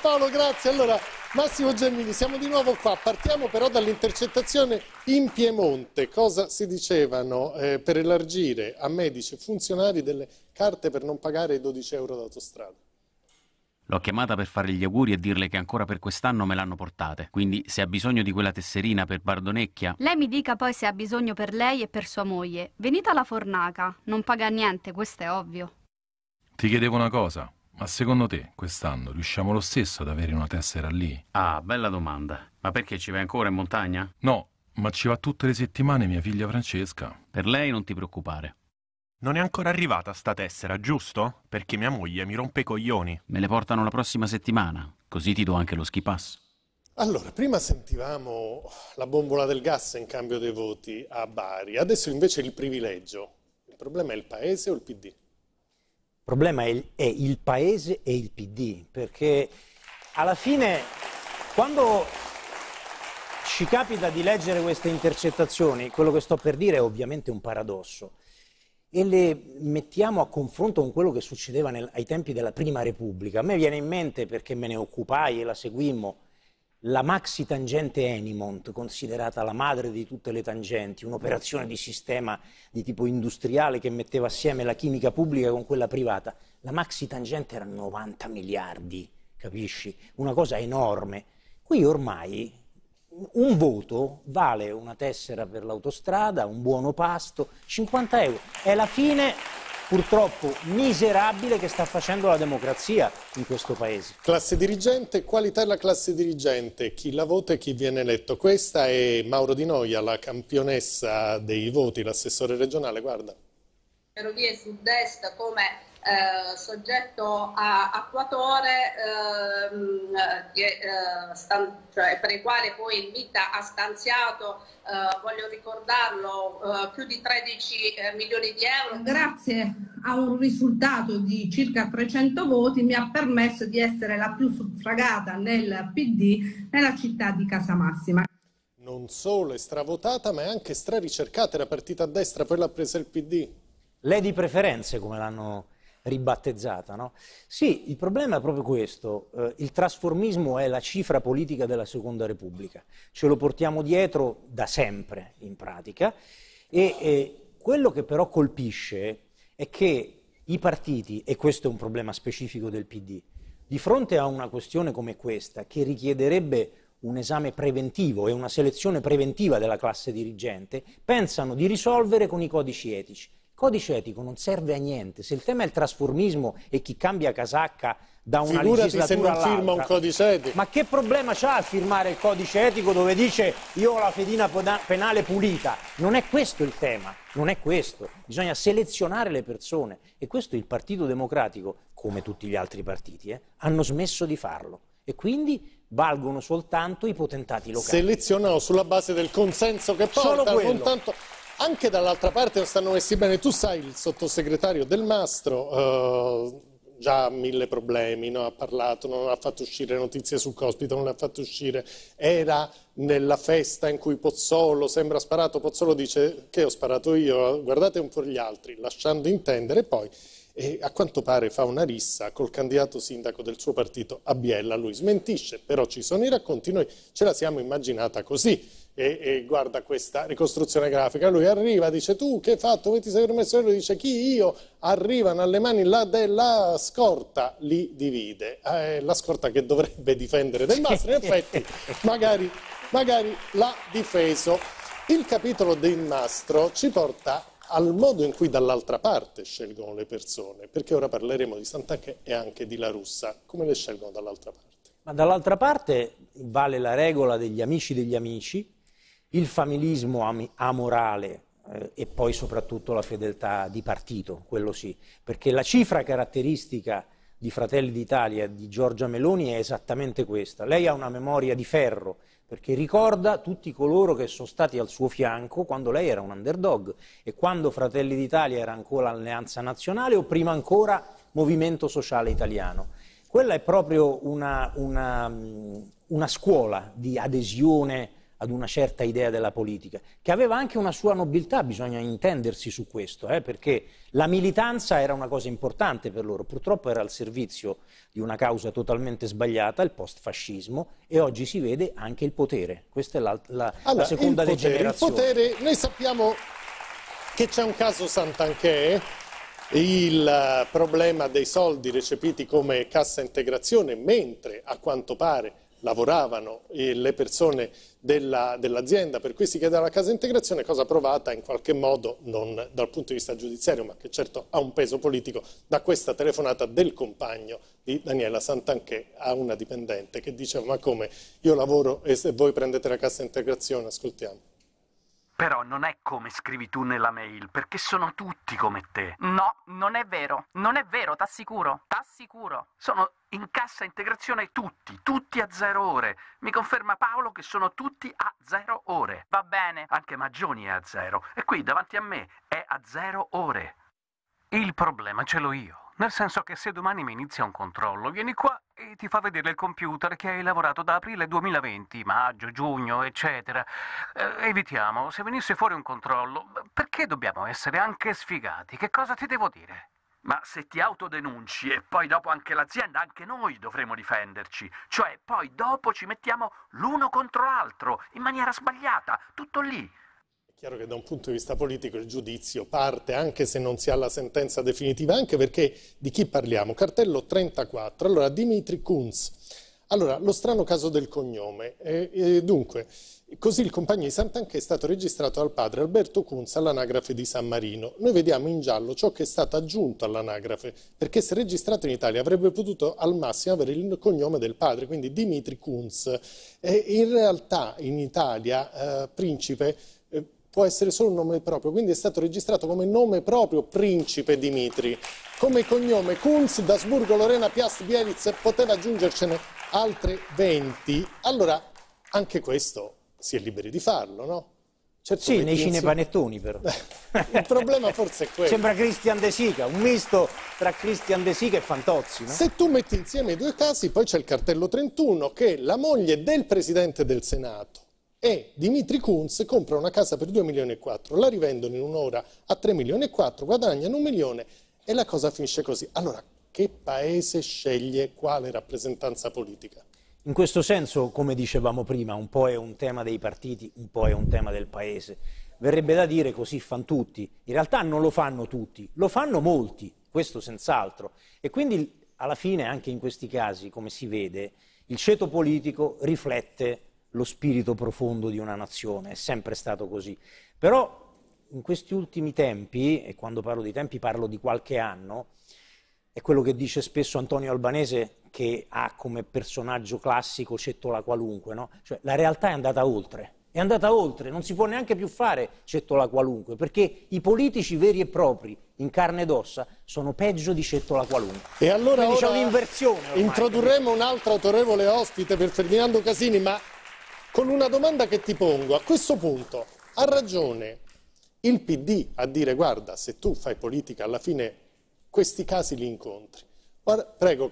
Paolo, grazie. Allora, Massimo Gelmini, siamo di nuovo qua. Partiamo però dall'intercettazione in Piemonte. Cosa si dicevano eh, per elargire a medici e funzionari delle carte per non pagare i 12 euro d'autostrada? L'ho chiamata per fare gli auguri e dirle che ancora per quest'anno me l'hanno portata. Quindi se ha bisogno di quella tesserina per Bardonecchia... Lei mi dica poi se ha bisogno per lei e per sua moglie. Venite alla Fornaca. Non paga niente, questo è ovvio. Ti chiedevo una cosa. Ma secondo te, quest'anno riusciamo lo stesso ad avere una tessera lì? Ah, bella domanda. Ma perché ci vai ancora in montagna? No, ma ci va tutte le settimane mia figlia Francesca. Per lei non ti preoccupare. Non è ancora arrivata sta tessera, giusto? Perché mia moglie mi rompe i coglioni. Me le portano la prossima settimana, così ti do anche lo ski pass. Allora, prima sentivamo la bombola del gas in cambio dei voti a Bari, adesso invece il privilegio. Il problema è il paese o il PD? Il problema è il, è il, Paese e il PD, perché alla fine quando ci capita di leggere queste intercettazioni, quello che sto per dire è ovviamente un paradosso, e le mettiamo a confronto con quello che succedeva nel, ai tempi della Prima Repubblica. A me viene in mente, perché me ne occupai e la seguimmo, la maxi tangente Enimont, considerata la madre di tutte le tangenti, un'operazione di sistema di tipo industriale che metteva assieme la chimica pubblica con quella privata, la maxi tangente era 90 miliardi, capisci? Una cosa enorme. Qui ormai un voto vale una tessera per l'autostrada, un buono pasto, 50 euro. È la fine purtroppo miserabile che sta facendo la democrazia in questo paese. Classe dirigente, qualità della classe dirigente, chi la vota e chi viene eletto. Questa è Mauro Di Noia, la campionessa dei voti, l'assessore regionale, guarda. Ferrovie Sud-Est come eh, soggetto a attuatore ehm, che, eh, stan- cioè per il quale poi il MITA ha stanziato, eh, voglio ricordarlo, eh, più di 13 eh, milioni di euro. Grazie a un risultato di circa 300 voti mi ha permesso di essere la più suffragata nel PD nella città di Casamassima non solo è stravotata ma è anche straricercata, era partita a destra, poi l'ha presa il PD. Lei di preferenze come l'hanno ribattezzata. No? Sì, il problema è proprio questo, eh, il trasformismo è la cifra politica della Seconda Repubblica, ce lo portiamo dietro da sempre in pratica e eh, quello che però colpisce è che i partiti, e questo è un problema specifico del PD, di fronte a una questione come questa che richiederebbe un esame preventivo e una selezione preventiva della classe dirigente, pensano di risolvere con i codici etici codice etico non serve a niente. Se il tema è il trasformismo e chi cambia casacca da una Figurati legislatura se non firma un codice etico. Ma che problema c'ha a firmare il codice etico dove dice io ho la fedina penale pulita? Non è questo il tema, non è questo. Bisogna selezionare le persone e questo il Partito Democratico, come tutti gli altri partiti, eh, hanno smesso di farlo e quindi valgono soltanto i potentati locali. Selezionano sulla base del consenso che portano, non tanto anche dall'altra parte non stanno messi bene. Tu sai, il sottosegretario Del Mastro eh, già ha mille problemi, no? ha parlato, non ha fatto uscire notizie sul cospito, non le ha fatto uscire. Era nella festa in cui Pozzolo sembra sparato, Pozzolo dice che ho sparato io, guardate un po' gli altri, lasciando intendere poi e a quanto pare fa una rissa col candidato sindaco del suo partito a Biella, lui smentisce, però ci sono i racconti, noi ce la siamo immaginata così e, e guarda questa ricostruzione grafica, lui arriva, dice tu che hai fatto, che ti sei permesso, e lui dice chi io, arrivano alle mani là della scorta, li divide, eh, la scorta che dovrebbe difendere Del Mastro, in effetti magari, magari l'ha difeso. Il capitolo del Mastro ci porta al modo in cui dall'altra parte scelgono le persone, perché ora parleremo di Santanchè e anche di La Russa, come le scelgono dall'altra parte. Ma dall'altra parte vale la regola degli amici degli amici, il familismo am amorale eh, e poi soprattutto la fedeltà di partito, quello sì, perché la cifra caratteristica di Fratelli d'Italia, di Giorgia Meloni, è esattamente questa. Lei ha una memoria di ferro, perché ricorda tutti coloro che sono stati al suo fianco quando lei era un underdog e quando Fratelli d'Italia era ancora alleanza nazionale o prima ancora Movimento Sociale Italiano. Quella è proprio una, una, una scuola di adesione ad una certa idea della politica, che aveva anche una sua nobiltà, bisogna intendersi su questo, eh, perché la militanza era una cosa importante per loro, purtroppo era al servizio di una causa totalmente sbagliata, il post-fascismo, e oggi si vede anche il potere, questa è la, la, allora, la seconda il potere, degenerazione. Il potere, noi sappiamo che c'è un caso Sant'Anchè, il problema dei soldi recepiti come cassa integrazione, mentre a quanto pare lavoravano e le persone dell'azienda dell per cui si chiedeva la casa integrazione, cosa provata in qualche modo, non dal punto di vista giudiziario, ma che certo ha un peso politico, da questa telefonata del compagno di Daniela Santanchè a una dipendente che dice ma come io lavoro e se voi prendete la cassa integrazione, ascoltiamo. Però non è come scrivi tu nella mail, perché sono tutti come te. No, non è vero. Non è vero, t'assicuro. T'assicuro. Sono in cassa integrazione tutti, tutti a zero ore. Mi conferma Paolo che sono tutti a zero ore. Va bene. Anche Magioni è a zero. E qui davanti a me è a zero ore. Il problema ce l'ho io. Nel senso che se domani mi inizia un controllo, vieni qua e ti fa vedere il computer che hai lavorato da aprile 2020, maggio, giugno, eccetera. Eh, evitiamo, se venisse fuori un controllo, perché dobbiamo essere anche sfigati? Che cosa ti devo dire? Ma se ti autodenunci e poi dopo anche l'azienda, anche noi dovremo difenderci. Cioè, poi dopo ci mettiamo l'uno contro l'altro, in maniera sbagliata, tutto lì chiaro che da un punto di vista politico il giudizio parte anche se non si ha la sentenza definitiva, anche perché di chi parliamo? Cartello 34, allora Dimitri Kunz. Allora, lo strano caso del cognome. E, e dunque, così il compagno di Sant'Anche è stato registrato dal padre Alberto Kunz all'anagrafe di San Marino. Noi vediamo in giallo ciò che è stato aggiunto all'anagrafe, perché se registrato in Italia avrebbe potuto al massimo avere il cognome del padre, quindi Dimitri Kunz. E in realtà in Italia, eh, principe, può essere solo un nome proprio, quindi è stato registrato come nome proprio Principe Dimitri. Come cognome Kunz, Dasburgo, Lorena, Piast, Bielitz, poteva aggiungercene altre 20. Allora, anche questo si è liberi di farlo, no? Certo, sì, nei cinepanettoni però. Il problema forse è quello. Sembra Christian De Sica, un misto tra Christian De Sica e Fantozzi. No? Se tu metti insieme i due casi, poi c'è il cartello 31 che la moglie del Presidente del Senato e Dimitri Kunz compra una casa per 2 milioni e 4, la rivendono in un'ora a 3 milioni e 4, guadagnano un milione e la cosa finisce così. Allora, che paese sceglie quale rappresentanza politica? In questo senso, come dicevamo prima, un po' è un tema dei partiti, un po' è un tema del paese. Verrebbe da dire così fanno tutti. In realtà non lo fanno tutti, lo fanno molti, questo senz'altro. E quindi alla fine, anche in questi casi, come si vede, il ceto politico riflette lo spirito profondo di una nazione, è sempre stato così. Però in questi ultimi tempi, e quando parlo di tempi parlo di qualche anno, è quello che dice spesso Antonio Albanese che ha come personaggio classico Cettola qualunque, no? cioè, la realtà è andata oltre, è andata oltre, non si può neanche più fare Cettola qualunque, perché i politici veri e propri in carne ed ossa sono peggio di Cettola qualunque. E allora Quindi ora c'è un'inversione. Ormai, introdurremo un altro autorevole ospite per Ferdinando Casini, ma con una domanda che ti pongo. A questo punto ha ragione il PD a dire guarda, se tu fai politica alla fine questi casi li incontri. Guarda, prego.